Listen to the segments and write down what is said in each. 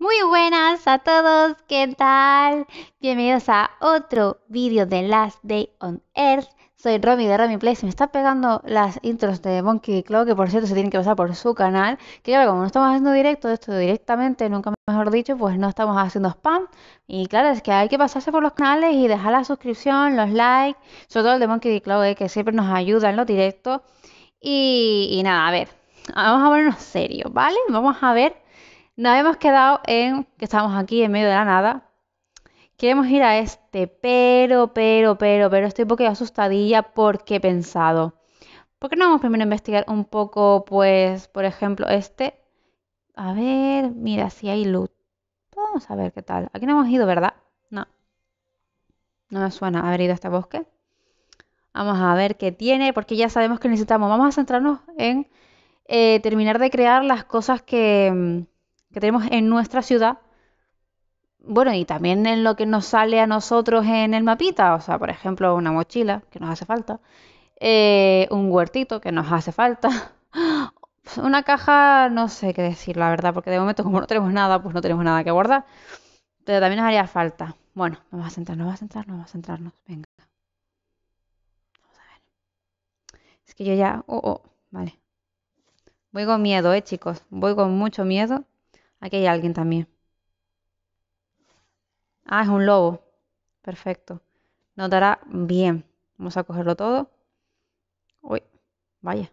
Muy buenas a todos, ¿qué tal? Bienvenidos a otro vídeo de Last Day on Earth. Soy Romy de Romy Place me está pegando las intros de Monkey Claw, que por cierto se tienen que pasar por su canal. Que claro, como no estamos haciendo directo, esto directamente, nunca mejor dicho, pues no estamos haciendo spam. Y claro, es que hay que pasarse por los canales y dejar la suscripción, los likes, sobre todo el de Monkey Claw, eh, que siempre nos ayuda en los directos. Y, y nada, a ver, vamos a ponernos serio, ¿vale? Vamos a ver nos hemos quedado en que estamos aquí en medio de la nada. Queremos ir a este, pero, pero, pero, pero estoy un poco asustadilla porque he pensado. ¿Por qué no vamos primero a investigar un poco, pues, por ejemplo, este? A ver, mira, si hay luz. Vamos a ver qué tal. Aquí no hemos ido, ¿verdad? No. No me suena haber ido a este bosque. Vamos a ver qué tiene, porque ya sabemos que necesitamos. Vamos a centrarnos en eh, terminar de crear las cosas que, mm, que tenemos en nuestra ciudad. Bueno, y también en lo que nos sale a nosotros en el mapita, o sea, por ejemplo, una mochila que nos hace falta, eh, un huertito que nos hace falta, una caja, no sé qué decir, la verdad, porque de momento como no tenemos nada, pues no tenemos nada que guardar, pero también nos haría falta. Bueno, vamos a sentarnos, vamos a centrarnos, vamos a centrarnos, venga. Vamos a ver. Es que yo ya, oh, oh, vale. Voy con miedo, eh, chicos, voy con mucho miedo. Aquí hay alguien también. Ah, es un lobo. Perfecto. Notará bien. Vamos a cogerlo todo. Uy, vaya.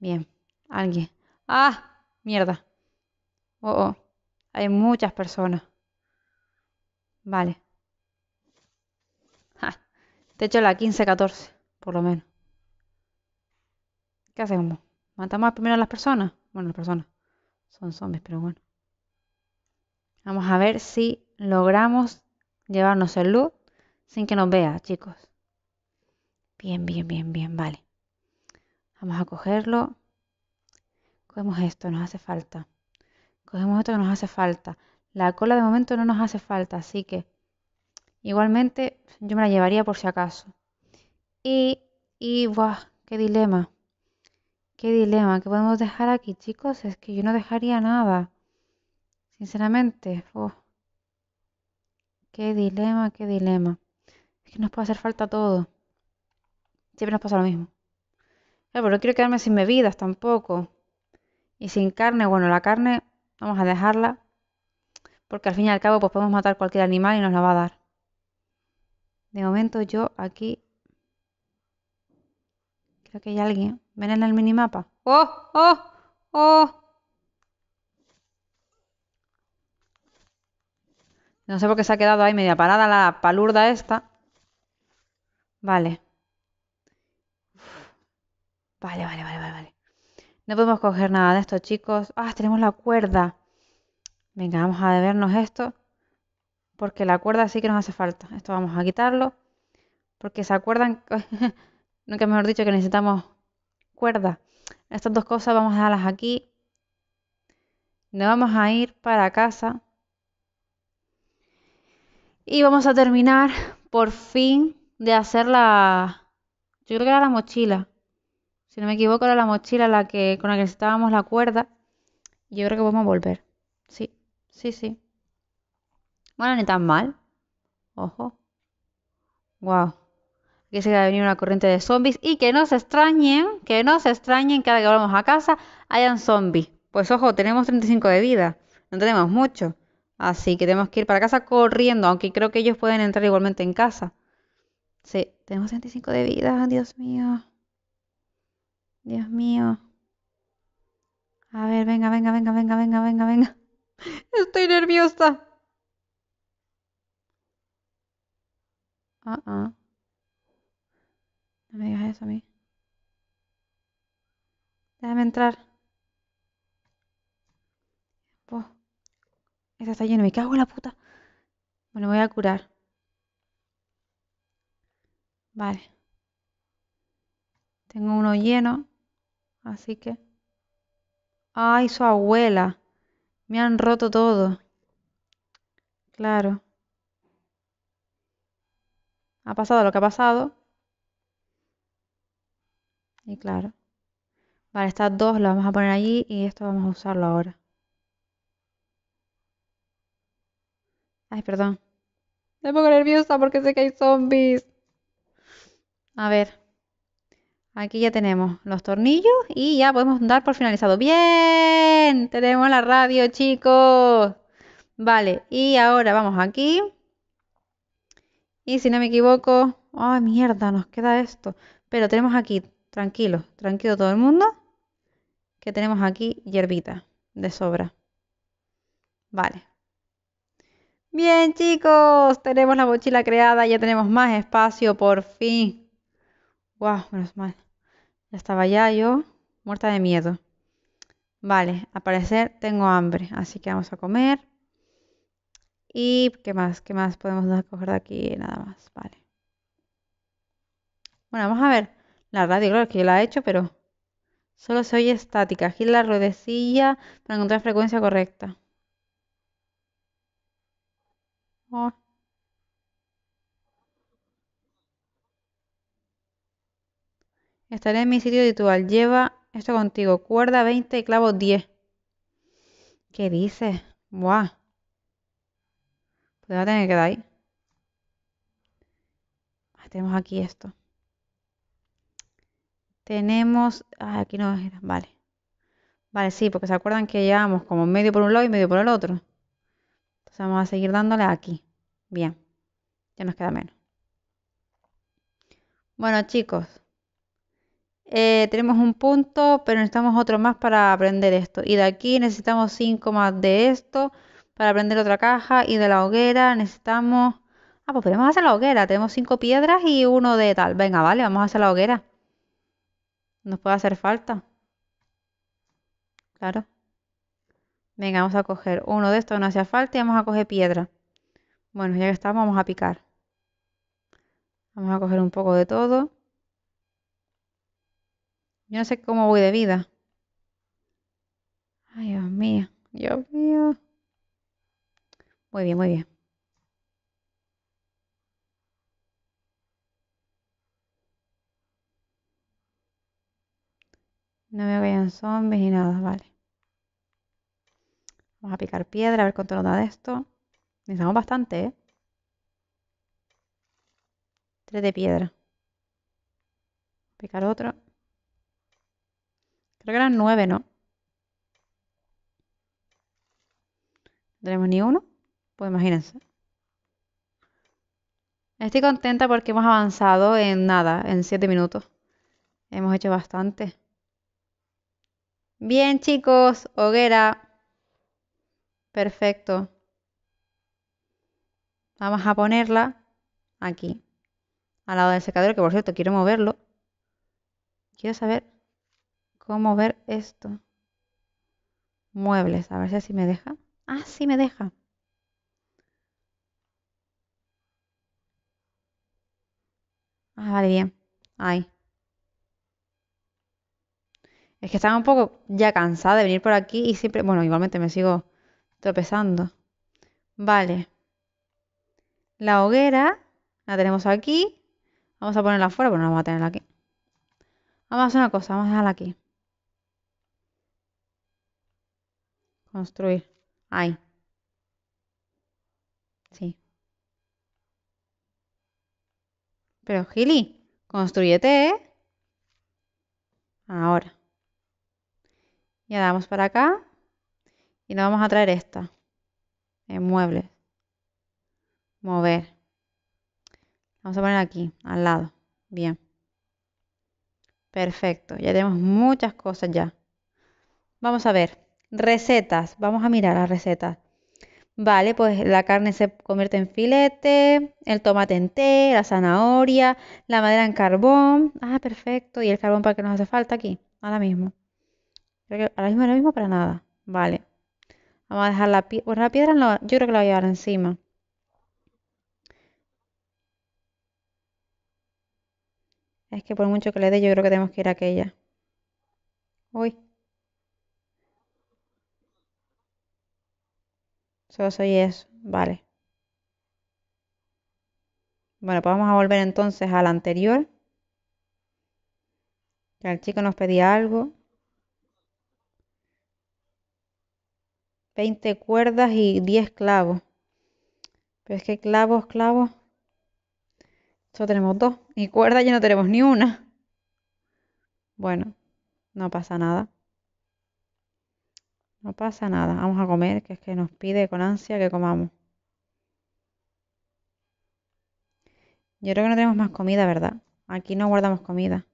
Bien. Alguien. Ah, mierda. Oh, oh. Hay muchas personas. Vale. Te echo la 15-14, por lo menos. ¿Qué hacemos? ¿Matamos primero a las personas? Bueno, las personas son zombies, pero bueno. Vamos a ver si logramos llevarnos el luz sin que nos vea, chicos. Bien, bien, bien, bien, vale. Vamos a cogerlo. Cogemos esto, nos hace falta. Cogemos esto que nos hace falta. La cola de momento no nos hace falta, así que igualmente yo me la llevaría por si acaso. Y, y, buah, qué dilema. Qué dilema, ¿qué podemos dejar aquí, chicos? Es que yo no dejaría nada. Sinceramente, oh. qué dilema, qué dilema. Es que nos puede hacer falta todo. Siempre nos pasa lo mismo. pero no quiero quedarme sin bebidas tampoco. Y sin carne, bueno, la carne vamos a dejarla. Porque al fin y al cabo pues podemos matar cualquier animal y nos la va a dar. De momento yo aquí Creo que hay alguien. ¿Ven en el minimapa? ¡Oh! ¡Oh! ¡Oh! No sé por qué se ha quedado ahí media parada la palurda esta. Vale. Vale, vale, vale, vale, No podemos coger nada de esto, chicos. ¡Ah! Tenemos la cuerda. Venga, vamos a debernos esto. Porque la cuerda sí que nos hace falta. Esto vamos a quitarlo. Porque se acuerdan... nunca mejor dicho que necesitamos cuerda. Estas dos cosas vamos a dejarlas aquí. Nos vamos a ir para casa. Y vamos a terminar por fin de hacer la... Yo creo que era la mochila. Si no me equivoco, era la mochila la que, con la que necesitábamos la cuerda. Yo creo que vamos a volver. Sí, sí, sí. Bueno, ni tan mal. Ojo. Wow que se va a venir una corriente de zombies y que no se extrañen, que no se extrañen cada que vamos a casa hayan zombies. Pues ojo, tenemos 35 de vida, no tenemos mucho, así que tenemos que ir para casa corriendo, aunque creo que ellos pueden entrar igualmente en casa. Sí, tenemos 35 de vida, Dios mío. Dios mío. A ver, venga, venga, venga, venga, venga, venga, venga. Estoy nerviosa. Ah, ah. No me digas eso a mí. Déjame entrar. Oh, está lleno. Me cago en la puta. Bueno, lo voy a curar. Vale. Tengo uno lleno. Así que... ¡Ay, su abuela! Me han roto todo. Claro. Ha pasado lo que ha pasado. Y claro. Vale, estas dos las vamos a poner allí y esto vamos a usarlo ahora. Ay, perdón. Me pongo nerviosa porque sé que hay zombies. A ver. Aquí ya tenemos los tornillos y ya podemos dar por finalizado. ¡Bien! Tenemos la radio, chicos. Vale, y ahora vamos aquí. Y si no me equivoco... ¡Ay, mierda! Nos queda esto. Pero tenemos aquí Tranquilo, tranquilo todo el mundo. Que tenemos aquí hierbita de sobra. Vale. Bien chicos, tenemos la mochila creada, ya tenemos más espacio por fin. Guau, menos mal. Ya estaba ya yo muerta de miedo. Vale, aparecer, parecer tengo hambre, así que vamos a comer. ¿Y qué más? ¿Qué más podemos coger de aquí? Nada más, vale. Bueno, vamos a ver. La radio, claro, que la he hecho, pero solo se oye estática. Gira la ruedecilla para encontrar frecuencia correcta. Oh. Estaré en mi sitio habitual. Lleva esto contigo. Cuerda 20 y clavo 10. ¿Qué dices? Buah. Pues va a tener que dar ahí. Tenemos aquí esto. Tenemos, ah, aquí no vale. Vale, sí, porque se acuerdan que llevamos como medio por un lado y medio por el otro. Entonces vamos a seguir dándole aquí. Bien, ya nos queda menos. Bueno, chicos, eh, tenemos un punto, pero necesitamos otro más para aprender esto. Y de aquí necesitamos cinco más de esto para aprender otra caja. Y de la hoguera necesitamos... Ah, pues podemos hacer la hoguera. Tenemos cinco piedras y uno de tal. Venga, vale, vamos a hacer la hoguera. Nos puede hacer falta. Claro. Venga, vamos a coger uno de estos, no hacía falta, y vamos a coger piedra. Bueno, ya que está, vamos a picar. Vamos a coger un poco de todo. Yo no sé cómo voy de vida. Ay, Dios mío, Dios mío. Muy bien, muy bien. No veo que hayan zombies ni nada, vale. Vamos a picar piedra, a ver cuánto nos da de esto. Necesitamos bastante, ¿eh? Tres de piedra. Picar otro. Creo que eran nueve, ¿no? No tenemos ni uno. Pues imagínense. Estoy contenta porque hemos avanzado en nada, en siete minutos. Hemos hecho bastante. Bien, chicos, hoguera. Perfecto. Vamos a ponerla aquí, al lado del secador, que por cierto quiero moverlo. Quiero saber cómo ver esto. Muebles, a ver si así me deja. Ah, sí me deja. Ah, vale, bien. Ahí. Es que estaba un poco ya cansada de venir por aquí y siempre, bueno, igualmente me sigo tropezando. Vale. La hoguera la tenemos aquí. Vamos a ponerla afuera, pero no vamos a tener aquí. Vamos a hacer una cosa, vamos a dejarla aquí. Construir. Ahí. Sí. Pero Gili, construyete, ¿eh? Ahora. Ya damos para acá. Y nos vamos a traer esta. En eh, muebles. Mover. Vamos a poner aquí, al lado. Bien. Perfecto. Ya tenemos muchas cosas ya. Vamos a ver. Recetas. Vamos a mirar las recetas. Vale, pues la carne se convierte en filete, el tomate en té, la zanahoria, la madera en carbón. Ah, perfecto. ¿Y el carbón para qué nos hace falta aquí? Ahora mismo. Creo que ahora mismo, lo mismo para nada. Vale. Vamos a dejar la piedra. la piedra yo creo que la voy a llevar encima. Es que por mucho que le dé, yo creo que tenemos que ir a aquella. Uy. Solo soy eso. Vale. Bueno, pues vamos a volver entonces a la anterior. el chico nos pedía algo. 20 cuerdas y 10 clavos. Pero es que clavos, clavos. Solo tenemos dos. Y cuerdas ya no tenemos ni una. Bueno, no pasa nada. No pasa nada. Vamos a comer, que es que nos pide con ansia que comamos. Yo creo que no tenemos más comida, ¿verdad? Aquí no guardamos comida.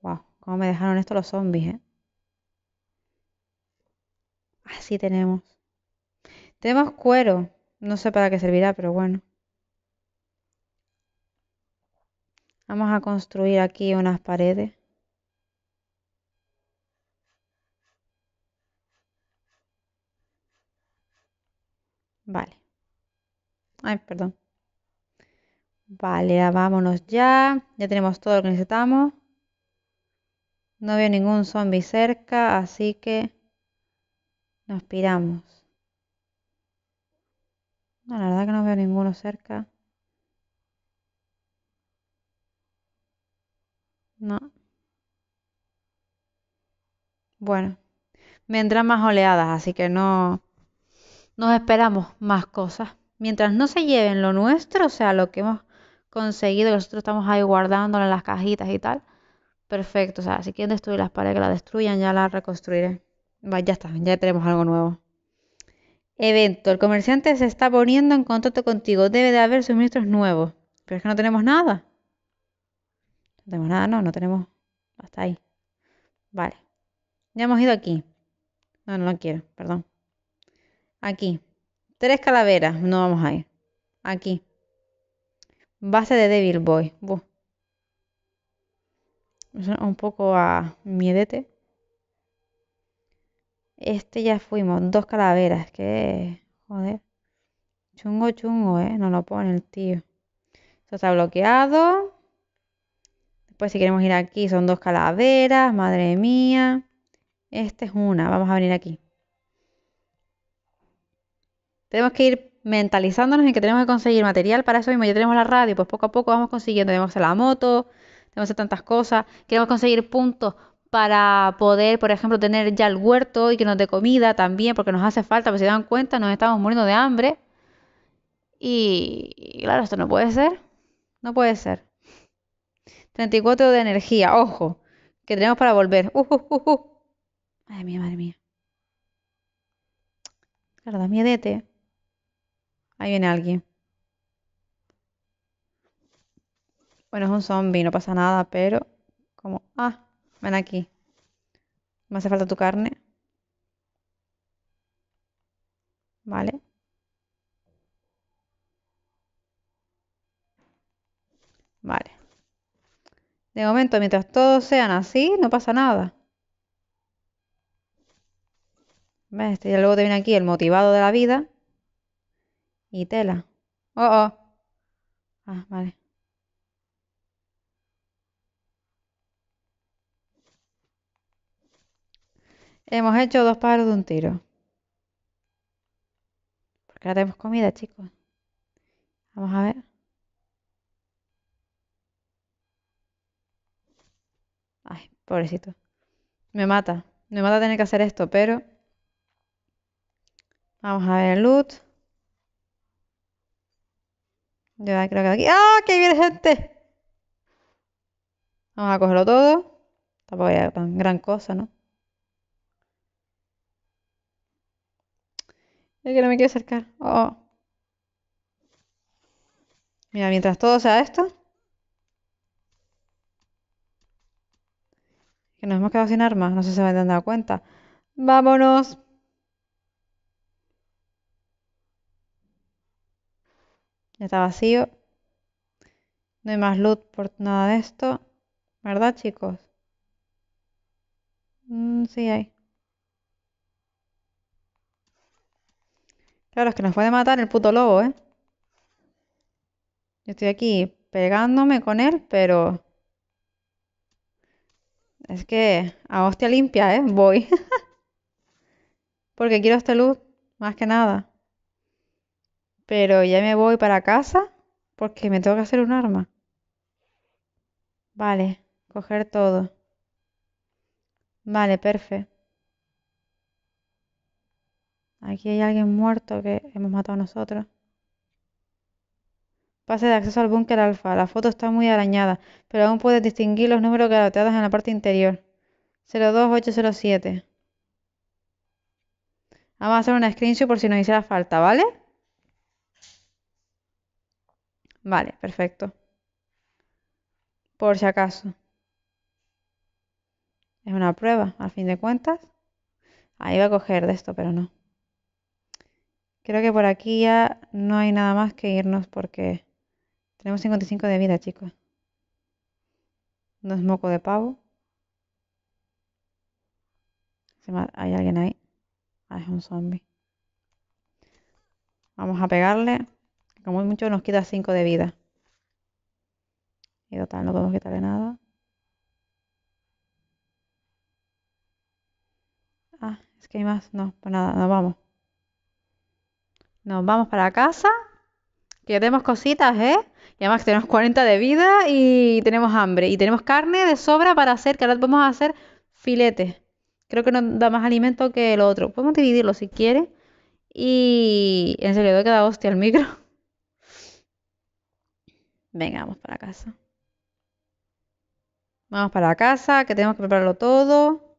Guau, cómo me dejaron esto los zombies, ¿eh? Así tenemos. Tenemos cuero. No sé para qué servirá, pero bueno. Vamos a construir aquí unas paredes. Vale. Ay, perdón. Vale, vámonos ya. Ya tenemos todo lo que necesitamos. No veo ningún zombie cerca, así que nos aspiramos. la verdad que no veo ninguno cerca. No. Bueno, vendrán más oleadas, así que no nos esperamos más cosas. Mientras no se lleven lo nuestro, o sea, lo que hemos conseguido, que nosotros estamos ahí guardándolo en las cajitas y tal, perfecto. O sea, si quieren destruir las paredes, que la destruyan, ya la reconstruiré ya está, ya tenemos algo nuevo. Evento. El comerciante se está poniendo en contacto contigo. Debe de haber suministros nuevos. Pero es que no tenemos nada. No tenemos nada, no, no tenemos. Hasta ahí. Vale. Ya hemos ido aquí. No, no lo quiero, perdón. Aquí. Tres calaveras. No vamos a ir. Aquí. Base de Devil Boy. un poco a miedete. Este ya fuimos, dos calaveras, que joder. Chungo, chungo, ¿eh? No lo pone el tío. Esto está bloqueado. Después si queremos ir aquí son dos calaveras, madre mía. Esta es una, vamos a venir aquí. Tenemos que ir mentalizándonos en que tenemos que conseguir material para eso mismo. Ya tenemos la radio, pues poco a poco vamos consiguiendo. Tenemos la moto, tenemos tantas cosas. Queremos conseguir puntos para poder, por ejemplo, tener ya el huerto y que nos dé comida también, porque nos hace falta, pero pues, si se dan cuenta, nos estamos muriendo de hambre. Y, claro, esto no puede ser. No puede ser. 34 de energía, ojo, que tenemos para volver. Uh, uh, uh, madre mía, madre mía. Claro, miedete. Ahí viene alguien. Bueno, es un zombie, no pasa nada, pero como... Ah. Ven aquí. Me hace falta tu carne. Vale. Vale. De momento, mientras todos sean así, no pasa nada. ¿Ves? Este, y luego te viene aquí el motivado de la vida. Y tela. Oh, oh. Ah, vale. Hemos hecho dos pájaros de un tiro. Porque ahora tenemos comida, chicos. Vamos a ver. Ay, pobrecito. Me mata. Me mata tener que hacer esto, pero... Vamos a ver el loot. Yo creo que aquí... ¡Ah! ¡Oh, ¡Qué viene gente! Vamos a cogerlo todo. Tampoco hay tan gran cosa, ¿no? que no me quiere acercar. Oh. Mira, mientras todo sea esto. Que nos hemos quedado sin armas. No sé si se me han dado cuenta. ¡Vámonos! Ya está vacío. No hay más loot por nada de esto. ¿Verdad, chicos? Mm, sí hay. Claro, es que nos puede matar el puto lobo, ¿eh? Yo estoy aquí pegándome con él, pero... Es que a hostia limpia, ¿eh? Voy. Porque quiero esta luz, más que nada. Pero ya me voy para casa porque me tengo que hacer un arma. Vale, coger todo. Vale, perfecto. Aquí hay alguien muerto que hemos matado nosotros. Pase de acceso al búnker alfa. La foto está muy arañada, pero aún puedes distinguir los números grabados en la parte interior. 02807. Vamos a hacer una screenshot por si nos hiciera falta, ¿vale? Vale, perfecto. Por si acaso. Es una prueba, al fin de cuentas. Ahí va a coger de esto, pero no. Creo que por aquí ya no hay nada más que irnos porque tenemos 55 de vida, chicos. No es moco de pavo. Hay alguien ahí. Ah, es un zombie. Vamos a pegarle. Como mucho nos queda 5 de vida. Y total, no podemos quitarle nada. Ah, es que hay más. No, pues nada, nos vamos. Nos vamos para casa. Que tenemos cositas, ¿eh? Y además que tenemos 40 de vida y tenemos hambre. Y tenemos carne de sobra para hacer, que ahora a hacer filetes. Creo que nos da más alimento que el otro. Podemos dividirlo si quiere. Y en serio, doy da hostia al micro. Venga, vamos para casa. Vamos para casa, que tenemos que prepararlo todo.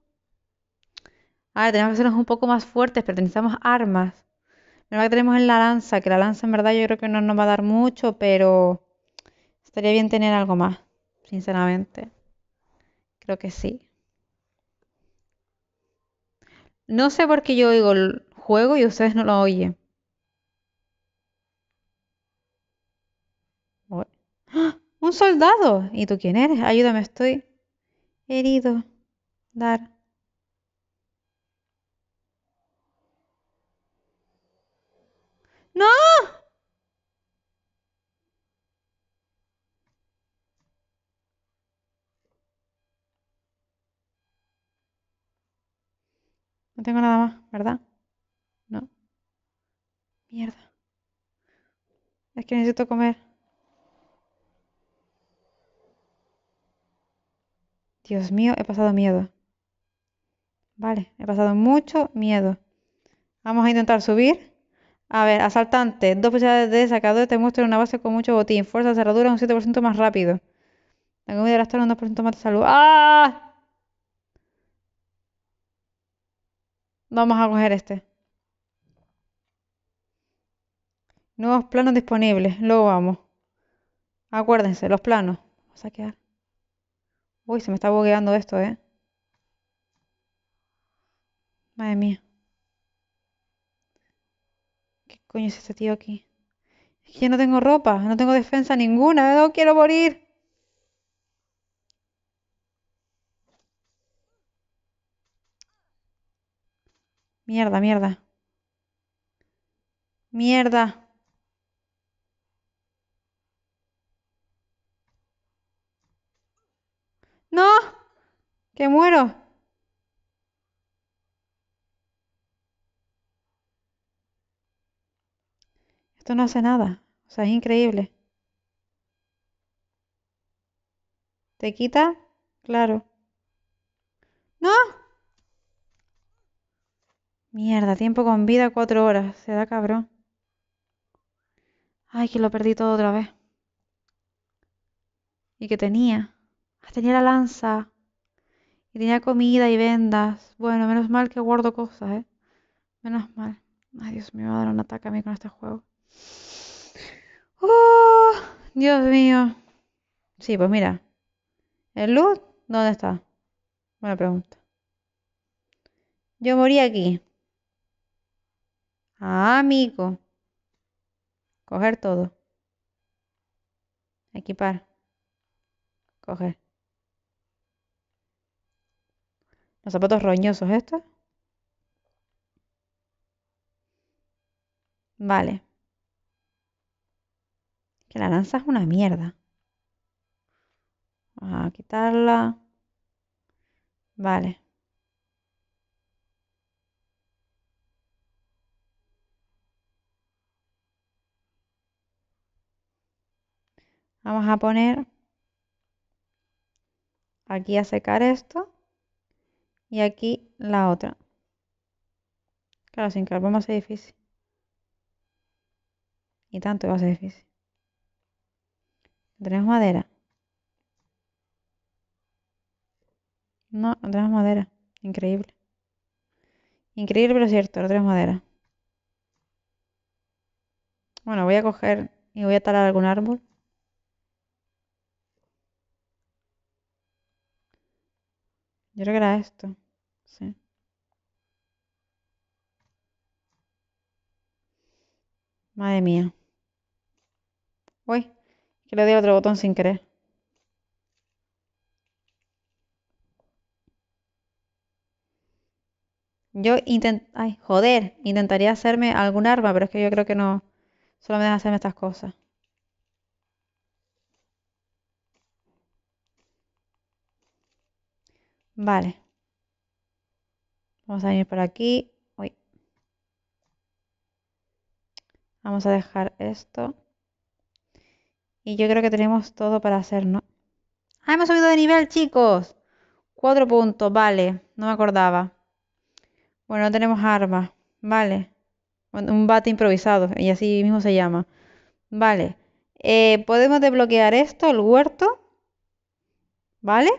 ver, tenemos que hacernos un poco más fuertes, pero necesitamos armas. Lo que tenemos en la lanza, que la lanza en verdad yo creo que no nos va a dar mucho, pero estaría bien tener algo más, sinceramente. Creo que sí. No sé por qué yo oigo el juego y ustedes no lo oyen. ¡Ah! ¡Un soldado! ¿Y tú quién eres? Ayúdame, estoy herido. Dar. ¡No! No tengo nada más, ¿verdad? No. Mierda. Es que necesito comer. Dios mío, he pasado miedo. Vale, he pasado mucho miedo. Vamos a intentar subir. A ver, asaltante. Dos posibilidades de sacador te muestran una base con mucho botín. Fuerza cerradura un 7% más rápido. tengo comida de la un 2% más de salud. ¡Ah! Vamos a coger este. Nuevos planos disponibles. Luego vamos. Acuérdense, los planos. Vamos a quedar. Uy, se me está bugueando esto, ¿eh? Madre mía. Coño, es este tío aquí. Es que no tengo ropa, no tengo defensa ninguna, no quiero morir. Mierda, mierda. Mierda. ¡No! ¡Que muero! Esto no hace nada. O sea, es increíble. ¿Te quita? Claro. ¡No! Mierda, tiempo con vida, cuatro horas. Se da cabrón. Ay, que lo perdí todo otra vez. Y que tenía. Ah, tenía la lanza. Y tenía comida y vendas. Bueno, menos mal que guardo cosas, ¿eh? Menos mal. Ay, Dios mío, me va a dar un ataque a mí con este juego. Oh, Dios mío. Sí, pues mira. ¿El luz? ¿Dónde está? Buena pregunta. Yo morí aquí. Ah, amigo. Coger todo. Equipar. Coger. Los zapatos roñosos, ¿estos? Vale. Que la lanza es una mierda. Vamos a quitarla. Vale. Vamos a poner aquí a secar esto y aquí la otra. Claro, sin carbón va a ser difícil. Y tanto va a ser difícil. ¿Tenemos madera? No, no tenemos madera. Increíble. Increíble, pero cierto, no tenemos madera. Bueno, voy a coger y voy a talar algún árbol. Yo creo que era esto. Sí. Madre mía. Uy. Que le di otro botón sin querer. Yo intent... Ay, joder. Intentaría hacerme algún arma, pero es que yo creo que no... Solo me dejan hacerme estas cosas. Vale. Vamos a venir por aquí. Uy. Vamos a dejar esto. Y yo creo que tenemos todo para hacer, ¿no? ¡Ah, hemos subido de nivel, chicos! Cuatro puntos, vale. No me acordaba. Bueno, no tenemos armas. Vale. Un bate improvisado. Y así mismo se llama. Vale. Eh, Podemos desbloquear esto, el huerto. ¿Vale?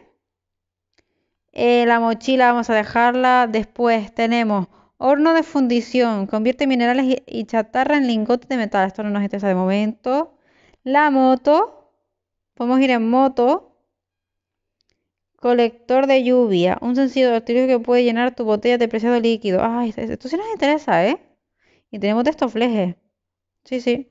Eh, la mochila vamos a dejarla. Después tenemos horno de fundición. Convierte minerales y chatarra en lingotes de metal. Esto no nos interesa de momento la moto, podemos ir en moto, colector de lluvia, un sencillo artilugio que puede llenar tu botella de preciado líquido. Ay, esto sí nos interesa, ¿eh? Y tenemos flejes. Sí, sí.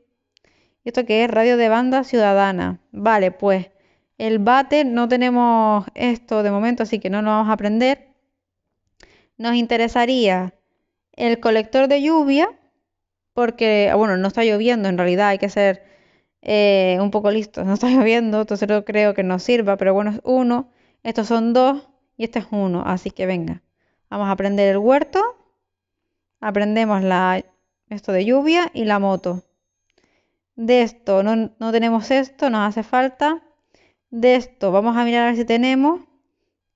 esto que es? Radio de banda ciudadana. Vale, pues el bate no tenemos esto de momento, así que no lo vamos a aprender. Nos interesaría el colector de lluvia, porque, ah, bueno, no está lloviendo en realidad, hay que ser eh, un poco listo, No está lloviendo, entonces no creo que nos sirva, pero bueno, es uno. Estos son dos y este es uno. Así que venga, vamos a aprender el huerto. Aprendemos la, esto de lluvia y la moto. De esto no, no tenemos esto, nos hace falta. De esto vamos a mirar a ver si tenemos.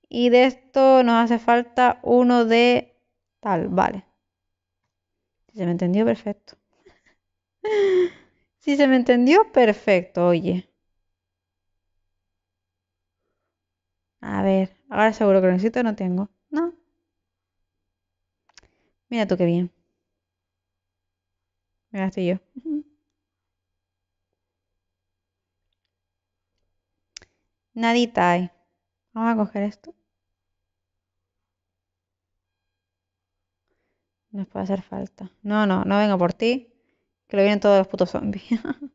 Y de esto nos hace falta uno de tal, vale. Se me entendió perfecto. Si se me entendió, perfecto, oye. A ver, ahora seguro que lo necesito, no tengo. No. Mira tú qué bien. Mira, estoy yo. Nadita hay. Vamos a coger esto. Nos puede hacer falta. No, no, no vengo por ti. Que lo vienen todos los putos zombies.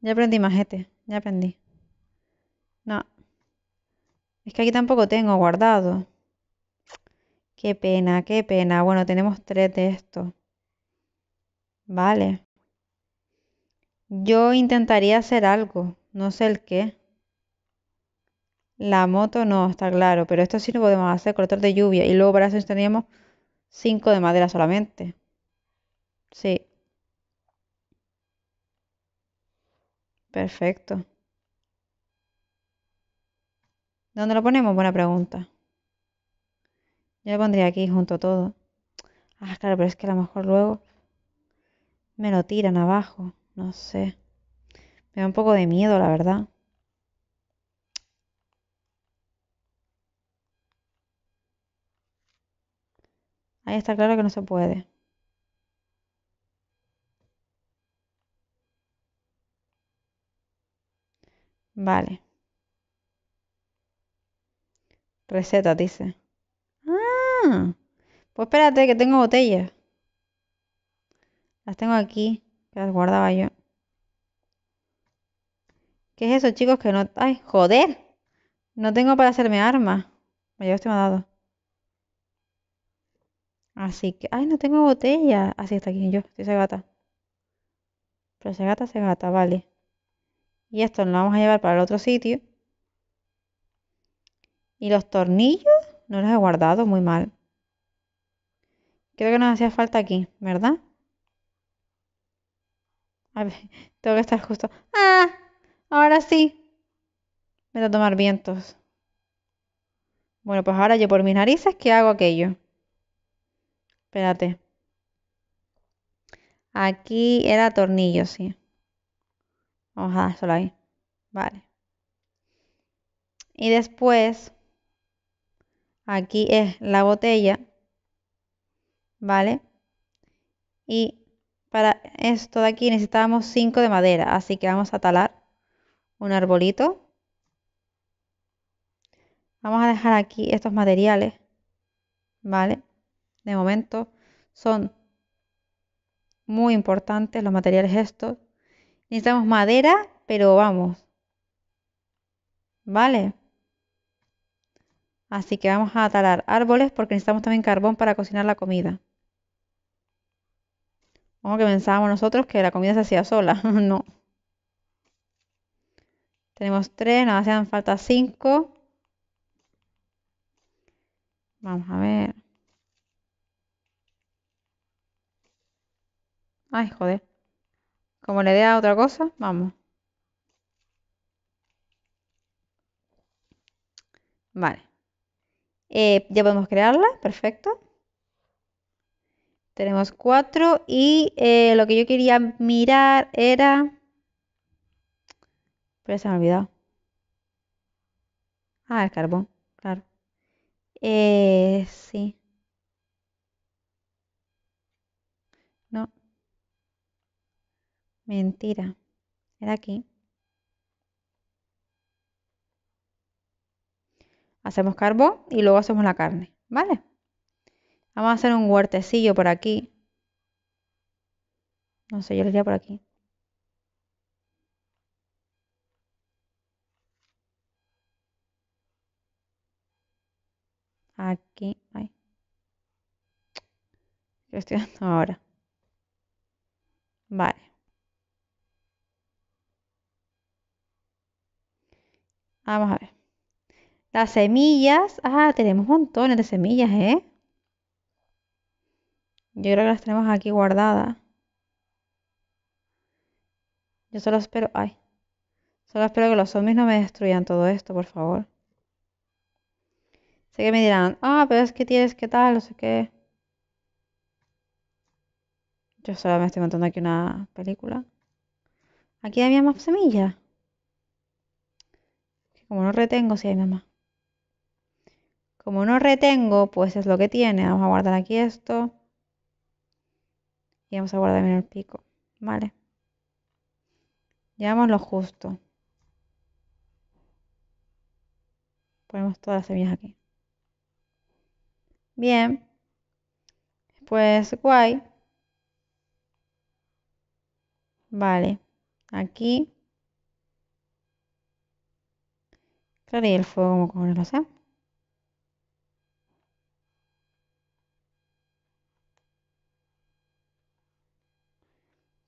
ya aprendí, majete. Ya aprendí. No. Es que aquí tampoco tengo guardado. Qué pena, qué pena. Bueno, tenemos tres de esto. Vale. Yo intentaría hacer algo. No sé el qué. La moto no, está claro. Pero esto sí lo podemos hacer, cortar de lluvia. Y luego para eso teníamos cinco de madera solamente. Sí, perfecto. ¿Dónde lo ponemos? Buena pregunta. Yo lo pondría aquí junto a todo. Ah, claro, pero es que a lo mejor luego me lo tiran abajo. No sé. Me da un poco de miedo, la verdad. Ahí está claro que no se puede. Vale. Receta, dice. Ah, pues espérate que tengo botellas. Las tengo aquí, que las guardaba yo. ¿Qué es eso, chicos? Que no... ¡Ay, joder! No tengo para hacerme armas. Me llevo este dado. Así que... ¡Ay, no tengo botella! Así está aquí yo. Estoy se gata. Pero se gata, se gata, vale. Y esto lo vamos a llevar para el otro sitio. Y los tornillos no los he guardado muy mal. Creo que nos hacía falta aquí, ¿verdad? A ver, tengo que estar justo. ¡Ah! Ahora sí. Me da a tomar vientos. Bueno, pues ahora yo por mis narices ¿qué hago aquello. Espérate. Aquí era tornillo, sí. Vamos a ahí. Vale. Y después, aquí es la botella. ¿Vale? Y para esto de aquí necesitábamos 5 de madera, así que vamos a talar un arbolito. Vamos a dejar aquí estos materiales, ¿vale? De momento son muy importantes los materiales estos. Necesitamos madera, pero vamos. ¿Vale? Así que vamos a talar árboles porque necesitamos también carbón para cocinar la comida. Como que pensábamos nosotros que la comida se hacía sola. no. Tenemos tres, nos hacían falta cinco. Vamos a ver. Ay, joder. Como le dé a otra cosa, vamos. Vale. Eh, ya podemos crearla, perfecto. Tenemos cuatro y eh, lo que yo quería mirar era... Pero se me ha olvidado. Ah, el carbón, claro. Eh, sí. Mentira. Era aquí. Hacemos carbón y luego hacemos la carne, ¿vale? Vamos a hacer un huertecillo por aquí. No sé, yo lo diría por aquí. Aquí, ahí. estoy ahora? Vale. Vamos a ver. Las semillas. Ah, tenemos montones de semillas, ¿eh? Yo creo que las tenemos aquí guardadas. Yo solo espero... Ay. Solo espero que los zombies no me destruyan todo esto, por favor. Sé que me dirán, ah, pero es que tienes que tal, no sé qué. Yo solo me estoy montando aquí una película. Aquí había más semillas. Como no retengo, si sí, hay mamá. Como no retengo, pues es lo que tiene. Vamos a guardar aquí esto. Y vamos a guardar bien el pico. Vale. Llevamos lo justo. Ponemos todas las semillas aquí. Bien. Pues guay. Vale. Aquí. y el fuego como con no sé.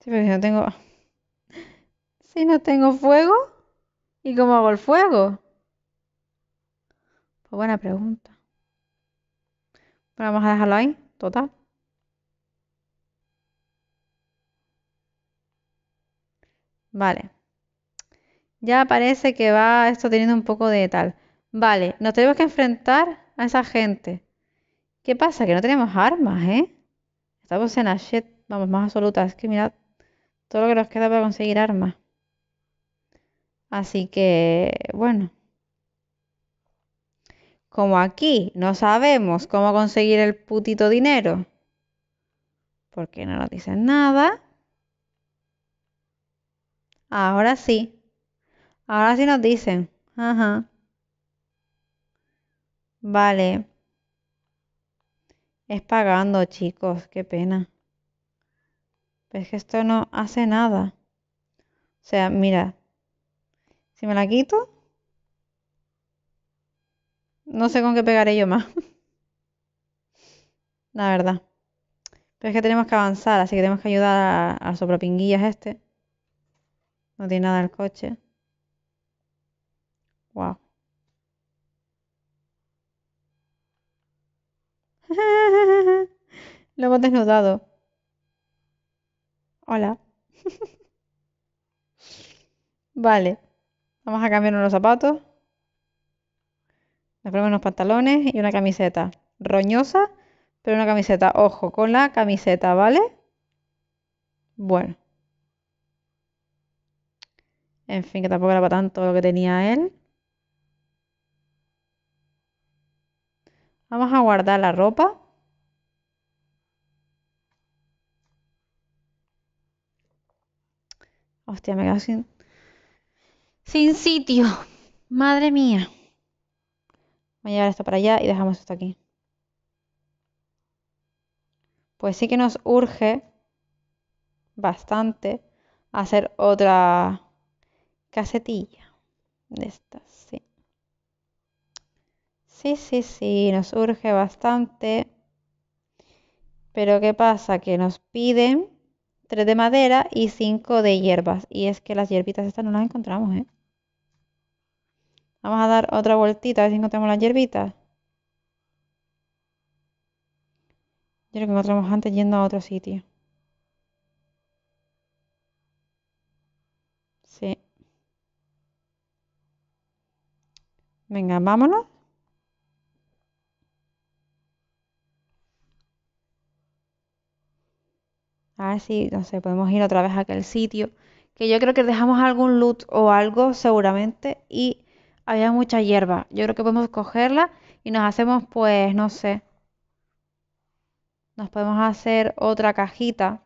pero si no tengo... Si no tengo fuego, ¿y cómo hago el fuego? Pues buena pregunta. Bueno, vamos a dejarlo ahí, total. Vale. Ya parece que va esto teniendo un poco de tal. Vale, nos tenemos que enfrentar a esa gente. ¿Qué pasa? Que no tenemos armas, ¿eh? Estamos en la shit, vamos, más absoluta. Es que mirad todo lo que nos queda para conseguir armas. Así que, bueno. Como aquí no sabemos cómo conseguir el putito dinero, porque no nos dicen nada. Ahora sí, Ahora sí nos dicen. Ajá. Vale. Es pagando, chicos. Qué pena. Pero es que esto no hace nada. O sea, mira. Si me la quito. No sé con qué pegaré yo más. la verdad. Pero es que tenemos que avanzar, así que tenemos que ayudar a al sopropinguillas este. No tiene nada el coche. Wow. Lo hemos desnudado. Hola. vale. Vamos a cambiar unos zapatos. Nos ponemos unos pantalones y una camiseta. Roñosa, pero una camiseta. Ojo con la camiseta, ¿vale? Bueno. En fin, que tampoco era para tanto lo que tenía él. Vamos a guardar la ropa. Hostia, me quedo sin... Sin sitio. Madre mía. Voy a llevar esto para allá y dejamos esto aquí. Pues sí que nos urge bastante hacer otra casetilla de estas, sí. Sí, sí, sí, nos urge bastante. Pero ¿qué pasa? Que nos piden tres de madera y cinco de hierbas. Y es que las hierbitas estas no las encontramos, ¿eh? Vamos a dar otra vueltita a ver si encontramos las hierbitas. Yo creo que encontramos antes yendo a otro sitio. Sí. Venga, vámonos. A ah, ver si, no sé, podemos ir otra vez a aquel sitio. Que yo creo que dejamos algún loot o algo seguramente y había mucha hierba. Yo creo que podemos cogerla y nos hacemos pues, no sé. Nos podemos hacer otra cajita.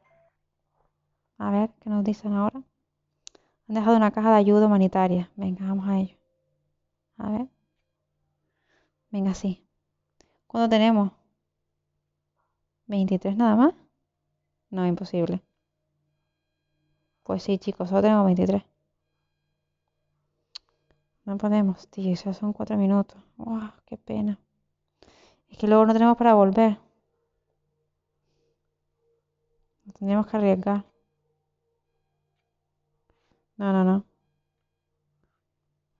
A ver, ¿qué nos dicen ahora? Han dejado una caja de ayuda humanitaria. Venga, vamos a ello. A ver. Venga, sí. ¿Cuánto tenemos? 23 nada más. No, imposible. Pues sí, chicos, solo tengo 23. No podemos, tío, ya son 4 minutos. ¡Qué pena! Es que luego no tenemos para volver. Nos tendríamos que arriesgar. No, no, no.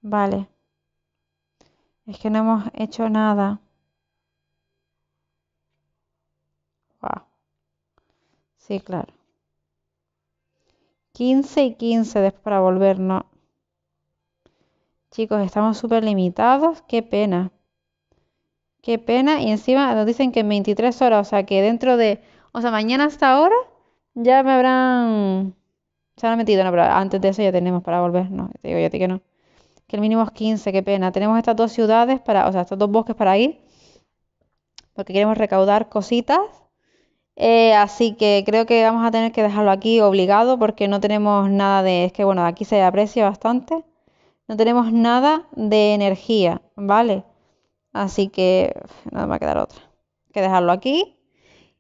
Vale. Es que no hemos hecho nada. Sí, claro. 15 y 15 después para volver, no. Chicos, estamos súper limitados. Qué pena. Qué pena. Y encima nos dicen que en 23 horas, o sea que dentro de... O sea, mañana hasta ahora ya me habrán... Se han metido, no, pero antes de eso ya tenemos para volver. No, te digo, ya te que no. Que el mínimo es 15, qué pena. Tenemos estas dos ciudades para... O sea, estos dos bosques para ir. Porque queremos recaudar cositas eh, así que creo que vamos a tener que dejarlo aquí obligado porque no tenemos nada de... Es que bueno, aquí se aprecia bastante. No tenemos nada de energía, ¿vale? Así que nada, va a quedar otra. que dejarlo aquí.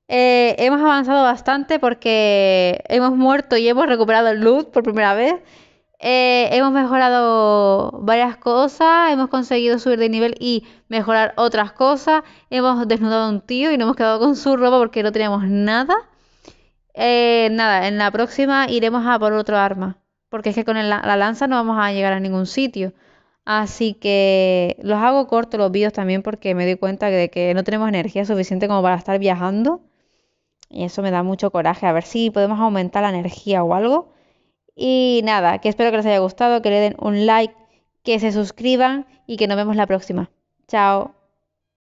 Eh, hemos avanzado bastante porque hemos muerto y hemos recuperado el loot por primera vez. Eh, hemos mejorado varias cosas, hemos conseguido subir de nivel y mejorar otras cosas. Hemos desnudado a un tío y no hemos quedado con su ropa porque no teníamos nada. Eh, nada, en la próxima iremos a por otro arma. Porque es que con la lanza no vamos a llegar a ningún sitio. Así que los hago cortos los vídeos también porque me doy cuenta de que no tenemos energía suficiente como para estar viajando. Y eso me da mucho coraje. A ver si podemos aumentar la energía o algo y nada, que espero que les haya gustado, que le den un like, que se suscriban y que nos vemos la próxima. Chao.